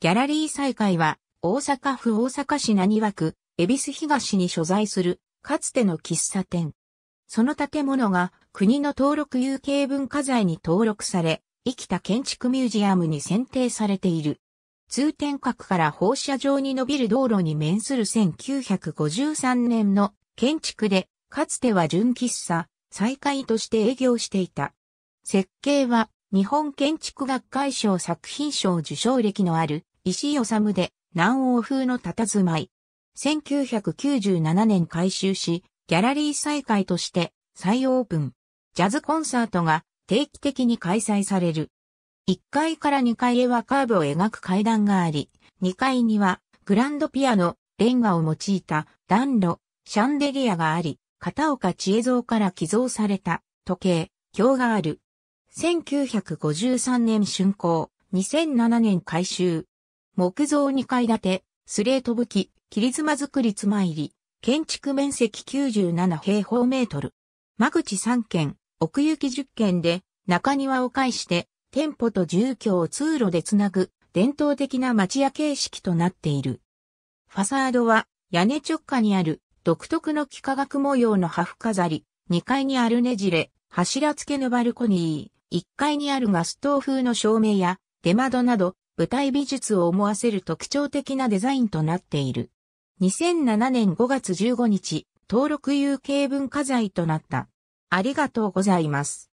ギャラリー再開は、大阪府大阪市何速区、恵比寿東に所在する、かつての喫茶店。その建物が、国の登録有形文化財に登録され、生きた建築ミュージアムに選定されている。通天閣から放射状に伸びる道路に面する1953年の建築で、かつては純喫茶、再開として営業していた。設計は、日本建築学会賞作品賞受賞歴のある石井治で南欧風の佇まい。1997年改修し、ギャラリー再開として再オープン。ジャズコンサートが定期的に開催される。1階から2階へはカーブを描く階段があり、2階にはグランドピアノ、レンガを用いた暖炉、シャンデリアがあり、片岡千恵蔵から寄贈された時計、鏡がある。1953年竣工、2007年改修、木造2階建て、スレート武器、切妻造りつま入り、建築面積97平方メートル。間口3軒、奥行き10軒で、中庭を介して、店舗と住居を通路でつなぐ、伝統的な町屋形式となっている。ファサードは、屋根直下にある、独特の幾何学模様の破風飾り、2階にあるねじれ、柱付けのバルコニー、1階にあるガス灯風の照明や、出窓など、舞台美術を思わせる特徴的なデザインとなっている。2007年5月15日、登録有形文化財となった。ありがとうございます。